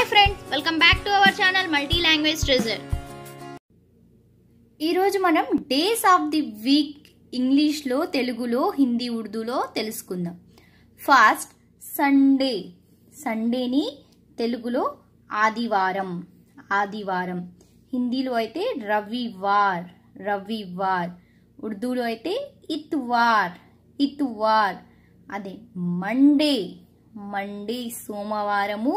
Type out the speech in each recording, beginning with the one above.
Hi friends welcome back to our channel multi language treasure ఈరోజు మనం days of the week ఇంగ్లీష్లో తెలుగులో హిందీ ఉర్దూలో తెలుసుకుందాం ఫాస్ట్ సండే సండేని తెలుగులో ఆదివారం ఆదివారం హిందీలో అయితే రవివార్ రవివార్ ఉర్దూలో అయితే ఇత్వార్ ఇత్వార్ అదే మండే మండే సోమవారము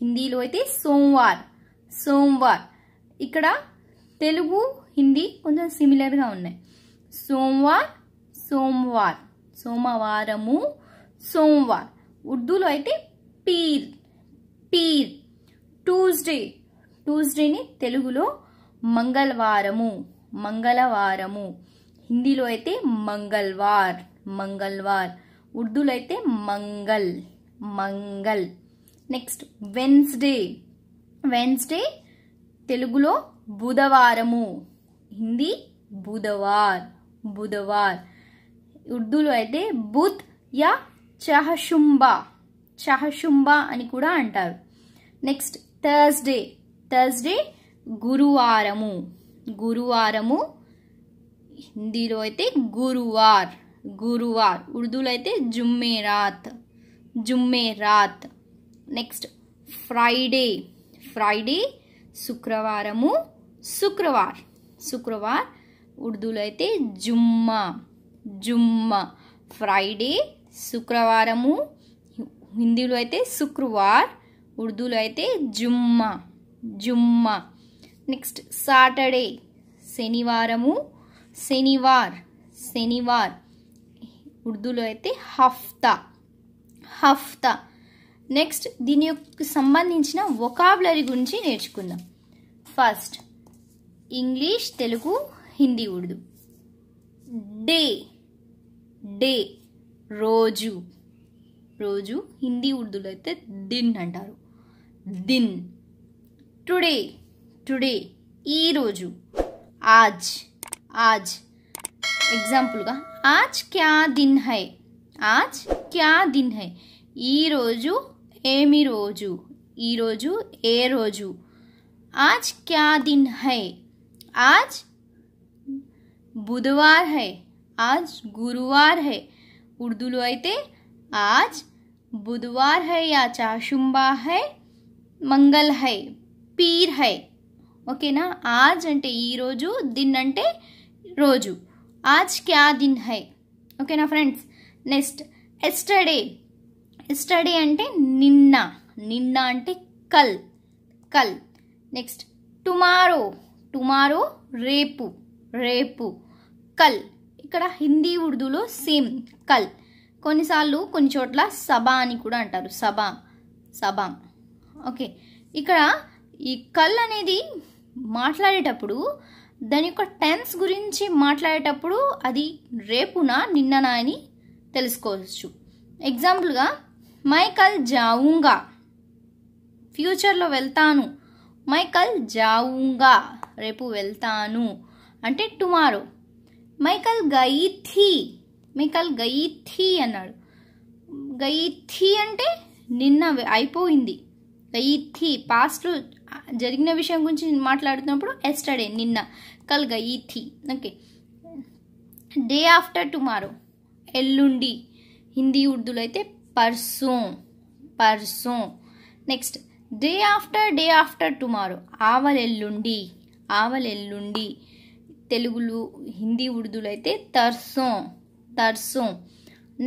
హిందీలో అయితే సోమవార్ సోమవార్ ఇక్కడ తెలుగు హిందీ కొంచెం సిమిలర్గా ఉన్నాయి సోమవార్ సోమవార్ సోమవారము సోమవార్ ఉర్దూలో అయితే పీర్ పీర్ ట్యూస్డే ట్యూస్డేని తెలుగులో మంగళవారము మంగళవారము హిందీలో అయితే మంగళవార్ మంగళవార్ ఉర్దూలో అయితే మంగల్ మంగల్ నెక్స్ట్ వెన్స్డే వెన్స్డే తెలుగులో బుధవారము హిందీ బుధవార్ బుధవార్ ఉర్దూలో అయితే బుత్ యా చహశుంబా చహశుంబా అని కూడా అంటారు నెక్స్ట్ థర్స్డే థర్స్డే గురువారము గురువారము హిందీలో అయితే గురువార్ గురువార్ ఉర్దూలో అయితే జుమ్మేరాత్ జుమ్మేరాత్ రాత్ నెక్స్ట్ ఫ్రైడే ఫ్రైడే శుక్రవారము శుక్రవార్ శుక్రవార్ ఉర్దూలో అయితే జుమ్మా జుమ్మా ఫ్రైడే శుక్రవారము హిందీలో అయితే శుక్రవార్ ఉర్దూలో అయితే జుమ్మా జుమ్మా నెక్స్ట్ సాటర్డే శనివారము శనివార్ శనివార్ ఉర్దూలో అయితే హఫ్తా హఫ్తా నెక్స్ట్ దీని యొక్క సంబంధించిన వొకాబులరీ గురించి నేర్చుకుందాం first English Telugu Hindi Urdu day day రోజు రోజు హిందీ ఉర్దూలో అయితే దిన్ అంటారు దిన్ టుడే టుడే ఈరోజు ఆజ్ ఆజ్ ఎగ్జాంపుల్గా ఆజ్ క్యా దిన్ హై ఆజ్ క్యా దిన్ హై ఈరోజు एमी रोजू ई रोजू ए रोजू आज क्या दिन है आज बुधवार है आज गुरुवार है उर्दू लो अते आज बुधवार है या चाशुंबा है मंगल है पीर है ओके ना आज अंटे ई रोजू दिन अंटे रोजू आज क्या दिन है ओके ना फ्रेंड्स नेक्स्ट एस्टरडे ఎస్టర్డే అంటే నిన్న నిన్న అంటే కల్ కల్ నెక్స్ట్ టుమారో టుమారో రేపు రేపు కల్ ఇక్కడ హిందీ ఉర్దూలో సేమ్ కల్ కొన్నిసార్లు కొన్ని చోట్ల సభా అని కూడా అంటారు సభా సభా ఓకే ఇక్కడ ఈ కల్ అనేది మాట్లాడేటప్పుడు దాని యొక్క టెన్స్ గురించి మాట్లాడేటప్పుడు అది రేపునా నిన్ననా అని తెలుసుకోవచ్చు ఎగ్జాంపుల్గా మై కల్ జావుంగా ఫ్యూచర్లో వెళ్తాను మై కల్ జావుంగా రేపు వెళ్తాను అంటే టుమారో మై కల్ గయి థీ మై కల్ గయి అన్నాడు గయిథీ అంటే నిన్న అయిపోయింది గయి థీ పాస్ట్ జరిగిన విషయం గురించి మాట్లాడుతున్నప్పుడు ఎస్టర్డే నిన్న కల్ గయి ఓకే డే ఆఫ్టర్ టుమారో ఎల్లుండి హిందీ ఉర్దూలో అయితే పర్సూ పర్సూ next day after day after tomorrow ఆవలెల్లుండి ఆవలెల్లుండి తెలుగులు హిందీ ఉర్దూలో అయితే తర్సో తర్సో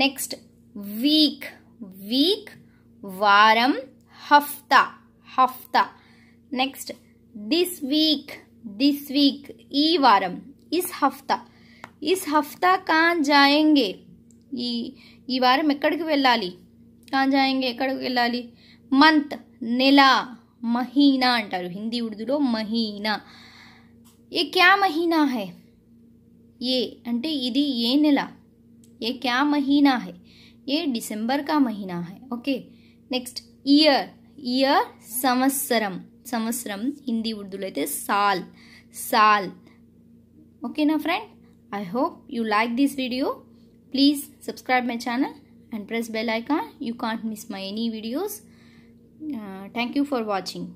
నెక్స్ట్ వీక్ వీక్ వారం హఫ్తా హఫ్తా next this week this week ఈ వారం ఇస్ హఫ్తా ఇస్ హఫ్తా కాన్ జాయంగే ఈ ఈ వారం ఎక్కడికి వెళ్ళాలి కాం जाएंगे ఎక్కడికి వెళ్ళాలి మந்த் నెల મહિనా అంటారు హిందీ ఉర్దూలో મહિనా ఏ క్యా મહિనా హై ఏ అంటే ఇది ఏ నెల ఏ క్యా મહિనా హై ఏ డిసెంబర్ కా મહિనా హై ఓకే నెక్స్ట్ ఇయర్ ఇయర్ సంవత్సరం సంవత్సరం హిందీ ఉర్దూలో అయితే సాల్ సాల్ ఓకే నా friend I hope you like this video Please subscribe my channel and press bell icon. You can't miss my any videos. Uh, thank you for watching.